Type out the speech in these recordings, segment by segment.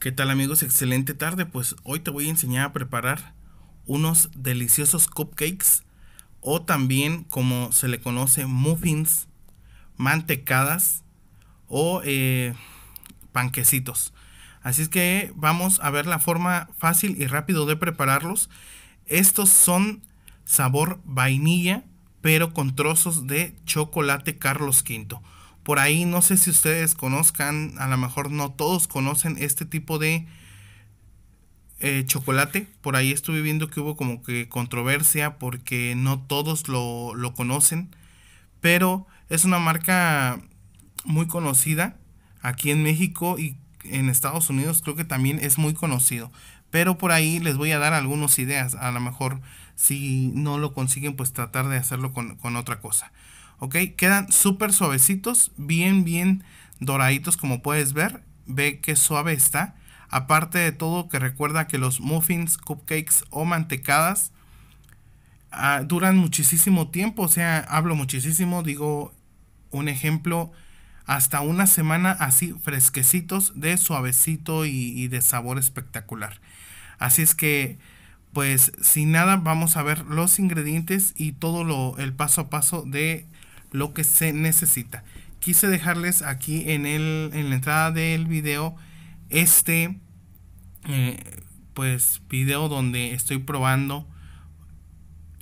¿Qué tal amigos? Excelente tarde. Pues hoy te voy a enseñar a preparar unos deliciosos cupcakes o también como se le conoce muffins, mantecadas o eh, panquecitos. Así es que vamos a ver la forma fácil y rápido de prepararlos. Estos son sabor vainilla pero con trozos de chocolate Carlos V. Por ahí no sé si ustedes conozcan, a lo mejor no todos conocen este tipo de eh, chocolate. Por ahí estuve viendo que hubo como que controversia porque no todos lo, conocen. Pero es una marca muy conocida aquí en México y en Estados Unidos creo que también es muy conocido. Pero por ahí les voy a dar algunas ideas. A lo mejor si no lo consiguen, pues tratar de hacerlo con, con otra cosa ok quedan súper suavecitos bien bien doraditos como puedes ver ve que suave está aparte de todo que recuerda que los muffins cupcakes o mantecadas ah, duran muchísimo tiempo o sea hablo muchísimo digo un ejemplo hasta una semana así fresquecitos de suavecito y, y de sabor espectacular así es que pues sin nada vamos a ver los ingredientes y todo lo, el paso a paso de lo que se necesita. Quise dejarles aquí en, en la entrada del video este eh, pues video donde estoy probando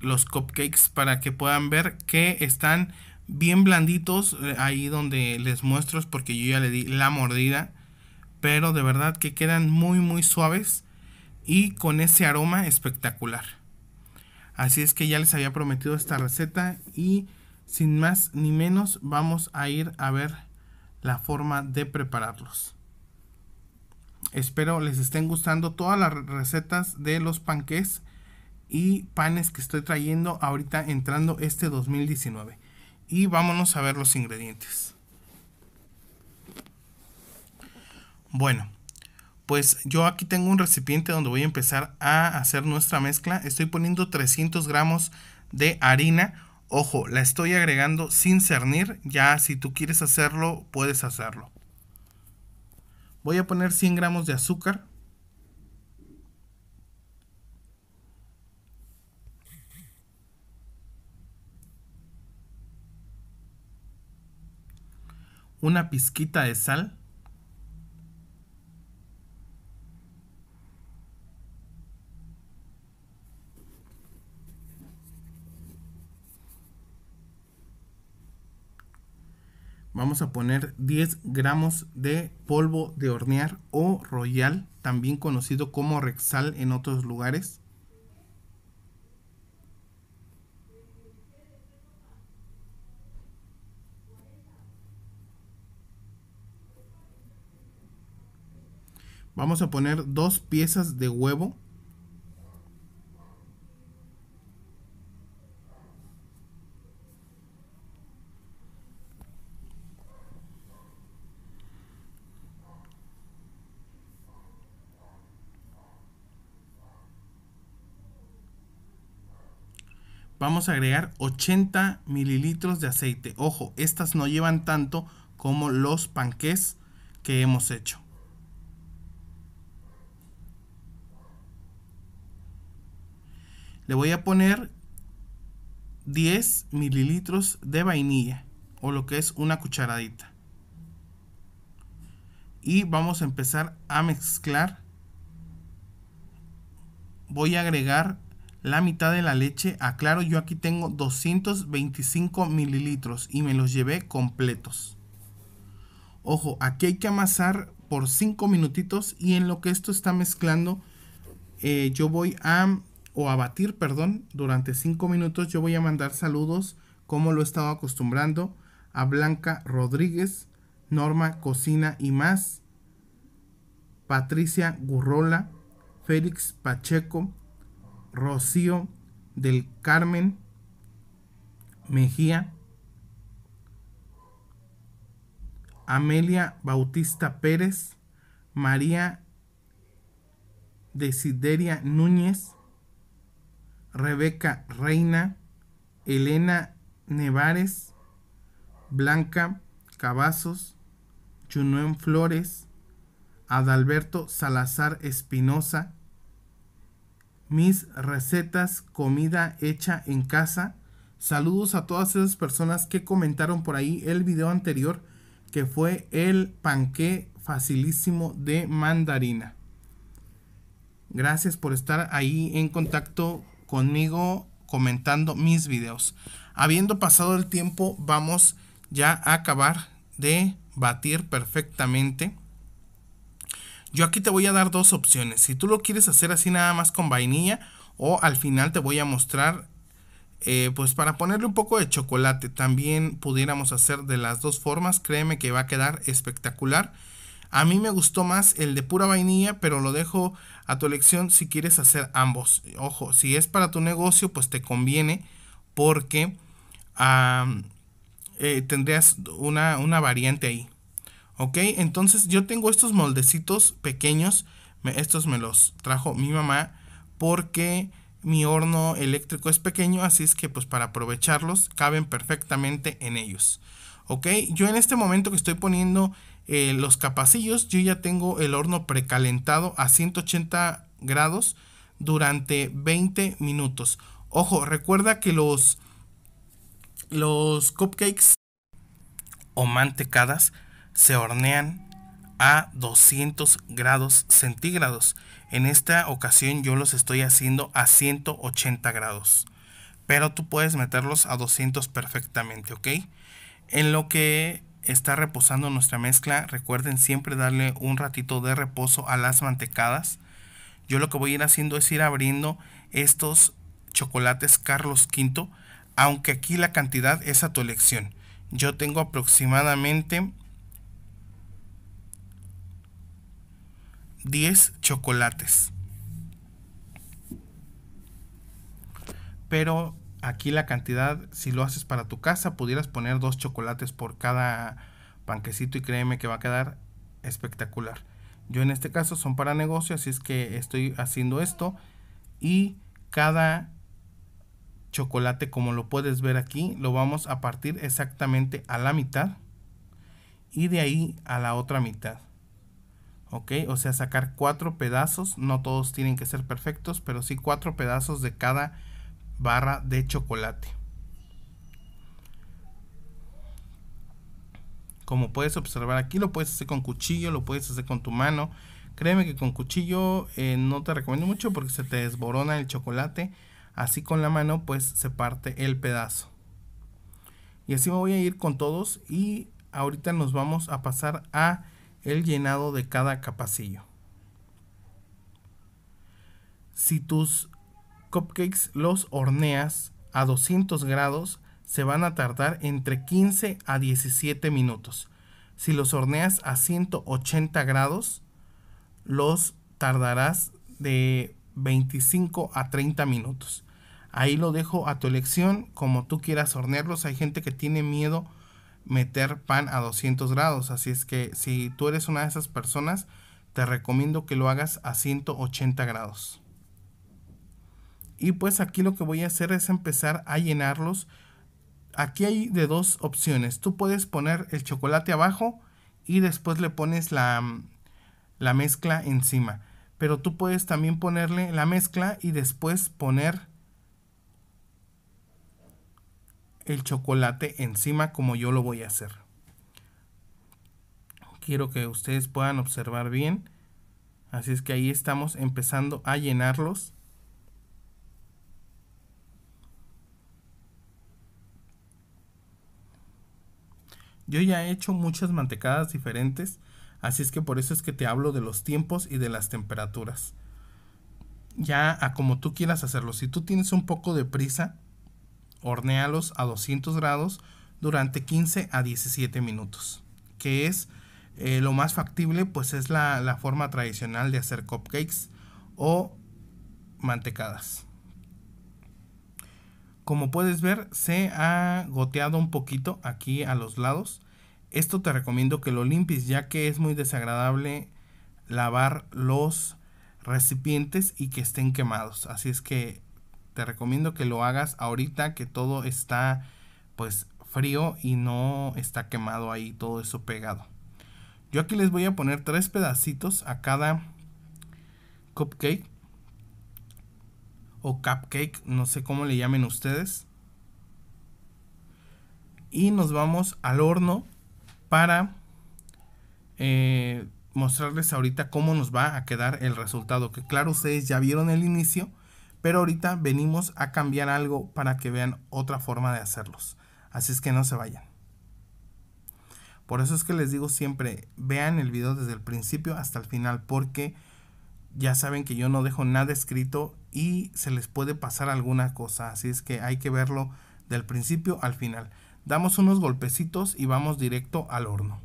los cupcakes para que puedan ver que están bien blanditos eh, ahí donde les muestro porque yo ya le di la mordida pero de verdad que quedan muy muy suaves y con ese aroma espectacular así es que ya les había prometido esta receta y sin más ni menos, vamos a ir a ver la forma de prepararlos. Espero les estén gustando todas las recetas de los panques y panes que estoy trayendo ahorita entrando este 2019. Y vámonos a ver los ingredientes. Bueno, pues yo aquí tengo un recipiente donde voy a empezar a hacer nuestra mezcla. Estoy poniendo 300 gramos de harina Ojo, la estoy agregando sin cernir, ya si tú quieres hacerlo, puedes hacerlo. Voy a poner 100 gramos de azúcar. Una pizquita de sal. vamos a poner 10 gramos de polvo de hornear o royal, también conocido como rexal en otros lugares. Vamos a poner dos piezas de huevo vamos a agregar 80 mililitros de aceite. Ojo, estas no llevan tanto como los panqués que hemos hecho. Le voy a poner 10 mililitros de vainilla o lo que es una cucharadita. Y vamos a empezar a mezclar. Voy a agregar la mitad de la leche. Aclaro, yo aquí tengo 225 mililitros y me los llevé completos. Ojo, aquí hay que amasar por 5 minutitos y en lo que esto está mezclando, eh, yo voy a, o a batir, perdón, durante 5 minutos yo voy a mandar saludos como lo he estado acostumbrando a Blanca Rodríguez, Norma Cocina y más, Patricia Gurrola, Félix Pacheco, Rocío del Carmen Mejía, Amelia Bautista Pérez, María Desideria Núñez, Rebeca Reina, Elena Nevares, Blanca Cavazos, Junuen Flores, Adalberto Salazar Espinosa, mis recetas, comida hecha en casa. Saludos a todas esas personas que comentaron por ahí el video anterior que fue el panque facilísimo de mandarina. Gracias por estar ahí en contacto conmigo comentando mis videos. Habiendo pasado el tiempo, vamos ya a acabar de batir perfectamente yo aquí te voy a dar dos opciones. Si tú lo quieres hacer así nada más con vainilla o al final te voy a mostrar eh, pues para ponerle un poco de chocolate también pudiéramos hacer de las dos formas créeme que va a quedar espectacular a mí me gustó más el de pura vainilla pero lo dejo a tu elección si quieres hacer ambos ojo si es para tu negocio pues te conviene porque eh, tendrías una, una variante ahí Ok, entonces yo tengo estos moldecitos pequeños. estos me los trajo mi mamá porque mi horno eléctrico es pequeño, así es que pues para aprovecharlos caben perfectamente en ellos. Ok, yo en este momento que estoy poniendo eh, los capacillos, yo ya tengo el horno precalentado a 180 grados durante 20 minutos. Ojo, recuerda que los, los cupcakes o mantecadas se hornean a 200 grados centígrados. En esta ocasión yo los estoy haciendo a 180 grados. Pero tú puedes meterlos a 200 perfectamente, ¿ok? En lo que está reposando nuestra mezcla, recuerden siempre darle un ratito de reposo a las mantecadas. Yo lo que voy a ir haciendo es ir abriendo estos chocolates Carlos V, aunque aquí la cantidad es a tu elección. Yo tengo aproximadamente 10 chocolates. Pero aquí la cantidad, si lo haces para tu casa, pudieras poner dos chocolates por cada panquecito y créeme que va a quedar espectacular. Yo en este caso son para negocio, así es que estoy haciendo esto y cada chocolate como lo puedes ver aquí lo vamos a partir exactamente a la mitad y de ahí a la otra mitad ¿ok? O sea, sacar cuatro pedazos, no todos tienen que ser perfectos, pero sí cuatro pedazos de cada barra de chocolate. Como puedes observar aquí, lo puedes hacer con cuchillo, lo puedes hacer con tu mano. Créeme que con cuchillo eh, no te recomiendo mucho porque se te desborona el chocolate. Así con la mano pues se parte el pedazo. Y así me voy a ir con todos y ahorita nos vamos a pasar a el llenado de cada capacillo. Si tus cupcakes los horneas a 200 grados, se van a tardar entre 15 a 17 minutos. Si los horneas a 180 grados, los tardarás de 25 a 30 minutos. Ahí lo dejo a tu elección, como tú quieras hornearlos. Hay gente que tiene miedo meter pan a 200 grados. Así es que si tú eres una de esas personas, te recomiendo que lo hagas a 180 grados. Y pues aquí lo que voy a hacer es empezar a llenarlos. Aquí hay de dos opciones. Tú puedes poner el chocolate abajo y después le pones la, mm, la mezcla encima. Pero tú puedes también ponerle la mezcla y después poner el chocolate encima como yo lo voy a hacer. Quiero que ustedes puedan observar bien. Así es que ahí estamos empezando a llenarlos. Yo ya he hecho muchas mantecadas diferentes, así es que por eso es que te hablo de los tiempos y de las temperaturas. Ya a como tú quieras hacerlo. Si tú tienes un poco de prisa, hornealos a 200 grados durante 15 a 17 minutos, que es eh, lo más factible, pues es la, forma tradicional de hacer cupcakes o mantecadas. Como puedes ver, se ha goteado un poquito aquí a los lados. Esto te recomiendo que lo limpies, ya que es muy desagradable lavar los recipientes y que estén quemados. Así es que te recomiendo que lo hagas ahorita que todo está pues frío y no está quemado ahí todo eso pegado. Yo aquí les voy a poner tres pedacitos a cada cupcake o cupcake, no sé cómo le llamen ustedes. Y nos vamos al horno para eh, mostrarles ahorita cómo nos va a quedar el resultado. Que claro, ustedes ya vieron el inicio pero ahorita venimos a cambiar algo para que vean otra forma de hacerlos. Así es que no se vayan. Por eso es que les digo siempre, vean el video desde el principio hasta el final, porque ya saben que yo no dejo nada escrito y se les puede pasar alguna cosa. Así es que hay que verlo del principio al final. Damos unos golpecitos y vamos directo al horno.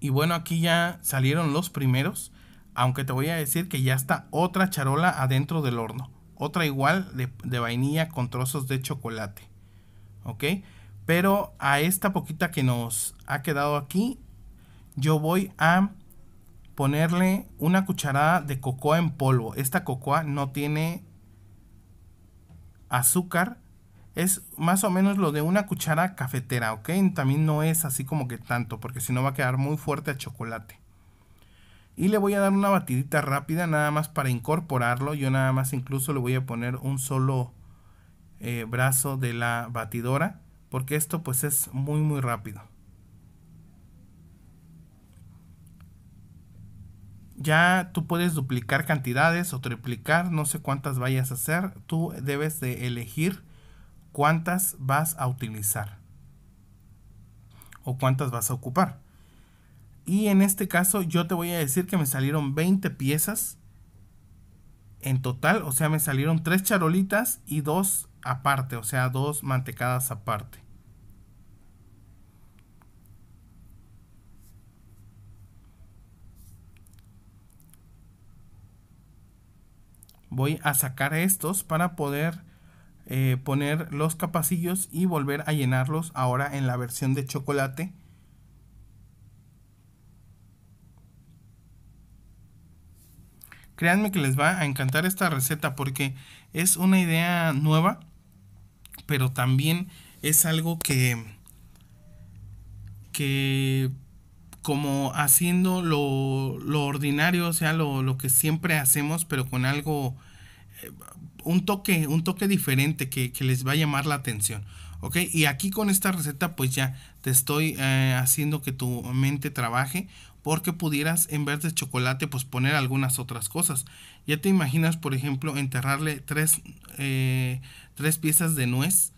Y bueno, aquí ya salieron los primeros, aunque te voy a decir que ya está otra charola adentro del horno. Otra igual de, vainilla con trozos de chocolate. ¿Ok? Pero a esta poquita que nos ha quedado aquí, yo voy a ponerle una cucharada de cocoa en polvo. Esta cocoa no tiene azúcar, es más o menos lo de una cuchara cafetera, ¿ok? También no es así como que tanto, porque si no va a quedar muy fuerte a chocolate. Y le voy a dar una batidita rápida, nada más para incorporarlo. Yo nada más incluso le voy a poner un solo eh, brazo de la batidora, porque esto pues es muy muy rápido. Ya tú puedes duplicar cantidades o triplicar, no sé cuántas vayas a hacer. Tú debes de elegir cuántas vas a utilizar o cuántas vas a ocupar. Y en este caso yo te voy a decir que me salieron 20 piezas en total, o sea, me salieron tres charolitas y dos aparte, o sea, dos mantecadas aparte. Voy a sacar estos para poder eh, poner los capacillos y volver a llenarlos ahora en la versión de chocolate. Créanme que les va a encantar esta receta porque es una idea nueva, pero también es algo que, que como haciendo lo, ordinario, o sea, lo, que siempre hacemos, pero con algo, eh, un toque, un toque diferente que, les va a llamar la atención. ¿Ok? Y aquí con esta receta pues ya te estoy eh, haciendo que tu mente trabaje porque pudieras en vez de chocolate pues poner algunas otras cosas. Ya te imaginas por ejemplo enterrarle tres, eh, tres piezas de nuez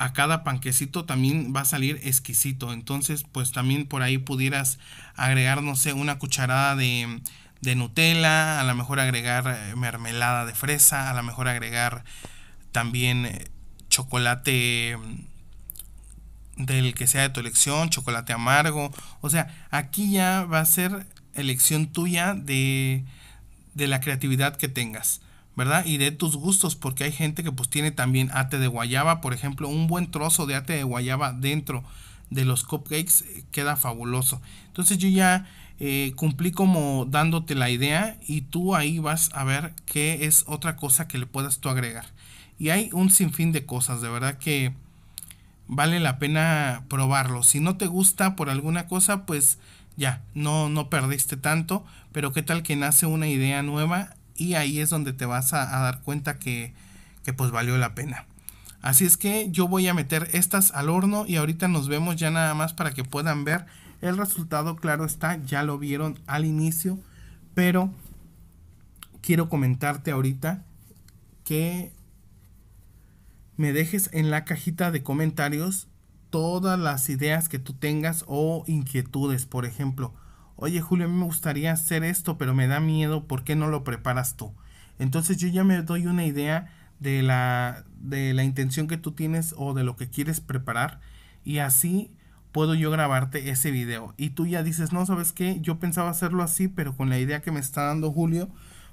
a cada panquecito también va a salir exquisito. Entonces pues también por ahí pudieras agregar no sé una cucharada de, de Nutella, a lo mejor agregar eh, mermelada de fresa, a lo mejor agregar también eh, chocolate mm, del que sea de tu elección, chocolate amargo. O sea, aquí ya va a ser elección tuya de, de la creatividad que tengas. ¿verdad? Y de tus gustos, porque hay gente que pues tiene también ate de guayaba, por ejemplo, un buen trozo de ate de guayaba dentro de los cupcakes eh, queda fabuloso. Entonces yo ya eh, cumplí como dándote la idea y tú ahí vas a ver qué es otra cosa que le puedas tú agregar. Y hay un sinfín de cosas, de verdad que vale la pena probarlo. Si no te gusta por alguna cosa, pues ya, no, no perdiste tanto, pero qué tal que nace una idea nueva y ahí es donde te vas a, dar cuenta que, que pues valió la pena. Así es que yo voy a meter estas al horno y ahorita nos vemos ya nada más para que puedan ver el resultado, claro está, ya lo vieron al inicio, pero quiero comentarte ahorita que me dejes en la cajita de comentarios todas las ideas que tú tengas o inquietudes, por ejemplo. Oye Julio, a mí me gustaría hacer esto, pero me da miedo, ¿por qué no lo preparas tú? Entonces yo ya me doy una idea de la, de la intención que tú tienes o de lo que quieres preparar y así puedo yo grabarte ese video. Y tú ya dices, no, sabes qué, yo pensaba hacerlo así, pero con la idea que me está dando Julio,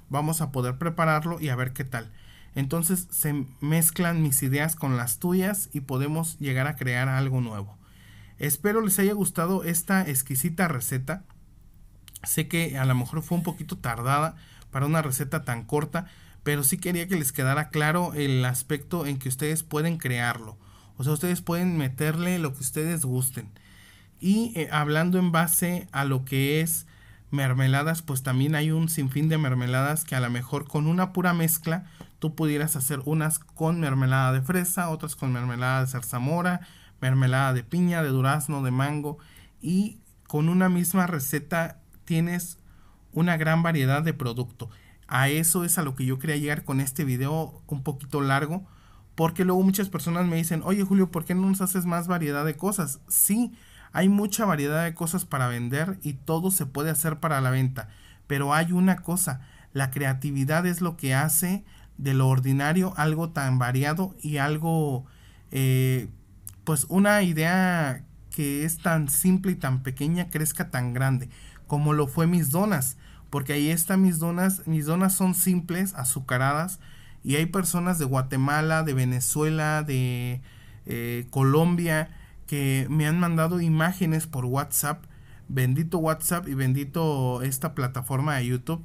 vamos a poder prepararlo y a ver qué tal. Entonces se mezclan mis ideas con las tuyas y podemos llegar a crear algo nuevo. Espero les haya gustado esta exquisita receta. Sé que a lo mejor fue un poquito tardada para una receta tan corta, pero sí quería que les quedara claro el aspecto en que ustedes pueden crearlo. O sea, ustedes pueden meterle lo que ustedes gusten. Y eh, hablando en base a lo que es mermeladas, pues también hay un sinfín de mermeladas que a lo mejor con una pura mezcla tú pudieras hacer unas con mermelada de fresa, otras con mermelada de zarzamora, mermelada de piña, de durazno, de mango y con una misma receta tienes una gran variedad de producto. A eso es a lo que yo quería llegar con este video un poquito largo porque luego muchas personas me dicen, oye Julio, ¿por qué no nos haces más variedad de cosas? Sí, hay mucha variedad de cosas para vender y todo se puede hacer para la venta. Pero hay una cosa, la creatividad es lo que hace de lo ordinario algo tan variado y algo, eh, pues una idea que es tan simple y tan pequeña crezca tan grande, como lo fue mis donas. Porque ahí están mis donas, mis donas son simples, azucaradas, y hay personas de Guatemala, de Venezuela, de eh, Colombia, que me han mandado imágenes por WhatsApp. Bendito WhatsApp y bendito esta plataforma de YouTube.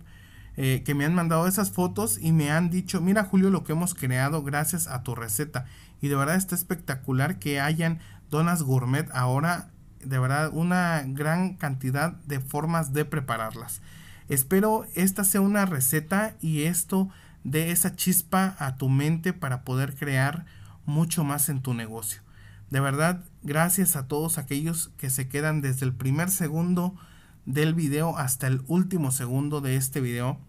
Eh, que me han mandado esas fotos y me han dicho, mira Julio lo que hemos creado gracias a tu receta. Y de verdad está espectacular que hayan donas gourmet ahora, de verdad, una gran cantidad de formas de prepararlas. Espero esta sea una receta y esto de esa chispa a tu mente para poder crear mucho más en tu negocio. De verdad, gracias a todos aquellos que se quedan desde el primer segundo del video hasta el último segundo de este video,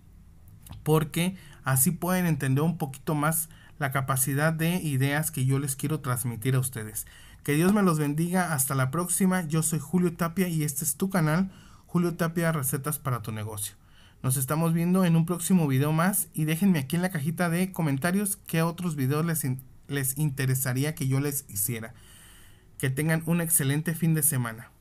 porque así pueden entender un poquito más la capacidad de ideas que yo les quiero transmitir a ustedes. Que Dios me los bendiga, hasta la próxima, yo soy Julio Tapia y este es tu canal, Julio Tapia Recetas para tu negocio. Nos estamos viendo en un próximo video más y déjenme aquí en la cajita de comentarios qué otros videos les, les interesaría que yo les hiciera. Que tengan un excelente fin de semana.